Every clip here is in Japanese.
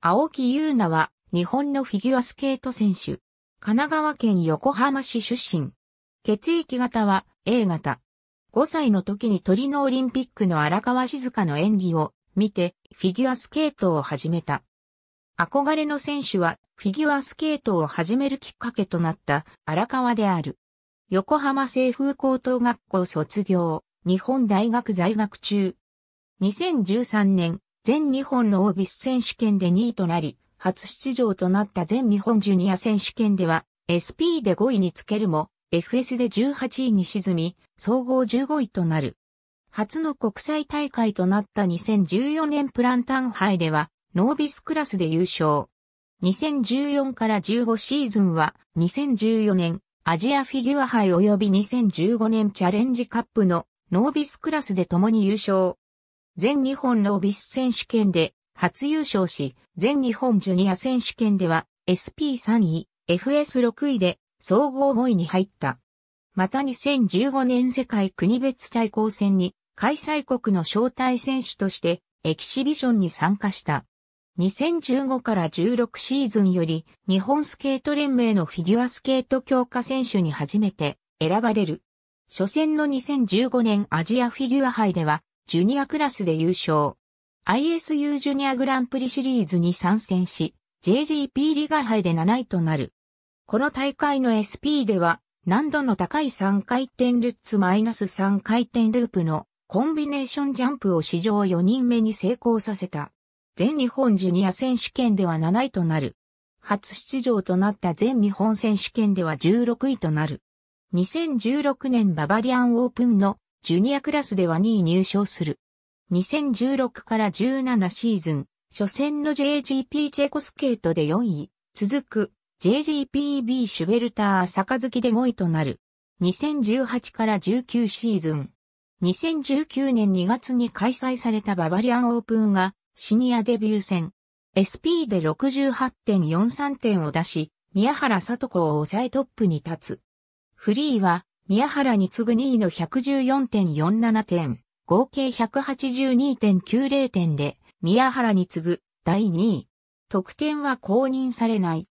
青木優奈は日本のフィギュアスケート選手。神奈川県横浜市出身。血液型は A 型。5歳の時に鳥のオリンピックの荒川静香の演技を見てフィギュアスケートを始めた。憧れの選手はフィギュアスケートを始めるきっかけとなった荒川である。横浜清風高等学校卒業、日本大学在学中。2013年、全日本のオービス選手権で2位となり、初出場となった全日本ジュニア選手権では、SP で5位につけるも、FS で18位に沈み、総合15位となる。初の国際大会となった2014年プランタン杯では、ノービスクラスで優勝。2014から15シーズンは、2014年アジアフィギュア杯及び2015年チャレンジカップのノービスクラスで共に優勝。全日本のビス選手権で初優勝し、全日本ジュニア選手権では SP3 位、FS6 位で総合5位に入った。また2015年世界国別対抗戦に開催国の招待選手としてエキシビションに参加した。2015から16シーズンより日本スケート連盟のフィギュアスケート強化選手に初めて選ばれる。初戦の2015年アジアフィギュア杯ではジュニアクラスで優勝。ISU ジュニアグランプリシリーズに参戦し、JGP リガ杯で7位となる。この大会の SP では、難度の高い3回転ルッツマイナス3回転ループのコンビネーションジャンプを史上4人目に成功させた。全日本ジュニア選手権では7位となる。初出場となった全日本選手権では16位となる。2016年ババリアンオープンのジュニアクラスでは2位入賞する。2016から17シーズン、初戦の JGP チェコスケートで4位、続く JGPB シュベルター坂月で5位となる。2018から19シーズン。2019年2月に開催されたババリアンオープンがシニアデビュー戦。SP で68.43点を出し、宮原里子を抑えトップに立つ。フリーは宮原に次ぐ2位の114.47点、合計182.90点で、宮原に次ぐ第2位。得点は公認されない。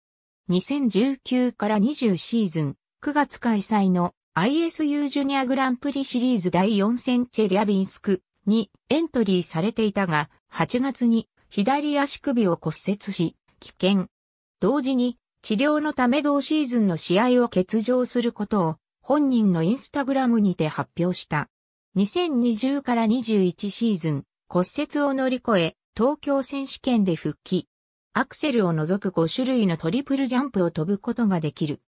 2019から20シーズン、9月開催の ISU ジュニアグランプリシリーズ第4戦チェリアビンスクにエントリーされていたが、8月に左足首を骨折し、危険。同時に治療のため同シーズンの試合を欠場することを本人のインスタグラムにて発表した。2020から21シーズン、骨折を乗り越え、東京選手権で復帰。アクセルを除く5種類のトリプルジャンプを飛ぶことができる。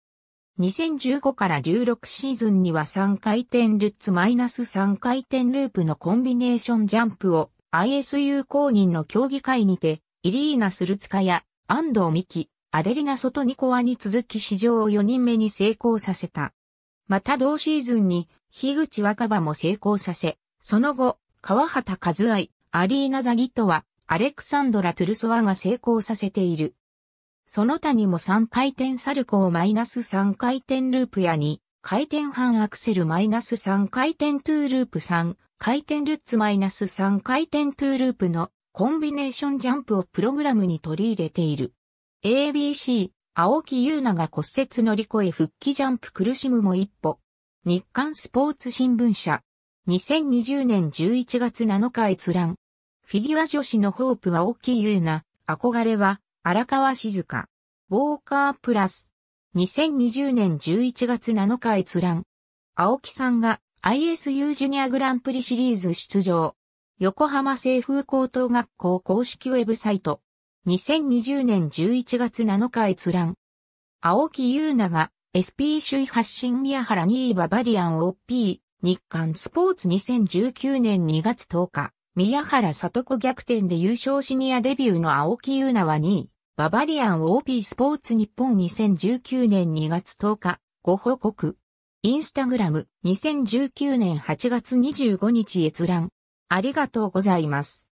2015から16シーズンには3回転ルッツマイナス3回転ループのコンビネーションジャンプを ISU 公認の競技会にて、イリーナ・スルツカや安藤美希、アデリナ・ソトニコワに続き史上4人目に成功させた。また同シーズンに、樋口若葉も成功させ、その後、川畑和愛、アリーナ・ザギとは、アレクサンドラ・トゥルソワが成功させている。その他にも3回転サルコーマイナス3回転ループや2回転半アクセルマイナス3回転トゥーループ3回転ルッツマイナス3回転トゥーループのコンビネーションジャンプをプログラムに取り入れている。ABC、青木優奈が骨折乗り越え復帰ジャンプ苦しむも一歩。日刊スポーツ新聞社。2020年11月7日閲覧。フィギュア女子のホープは青木優奈、憧れは荒川静香。ウォーカープラス。2020年11月7日閲覧。青木さんが ISU ジュニアグランプリシリーズ出場。横浜清風高等学校公式ウェブサイト。2020年11月7日閲覧。青木優奈が SP 首位発信宮原2位ババリアン OP 日刊スポーツ2019年2月10日。宮原里子逆転で優勝シニアデビューの青木優奈は2位。ババリアン OP スポーツ日本2019年2月10日。ご報告。インスタグラム2019年8月25日閲覧。ありがとうございます。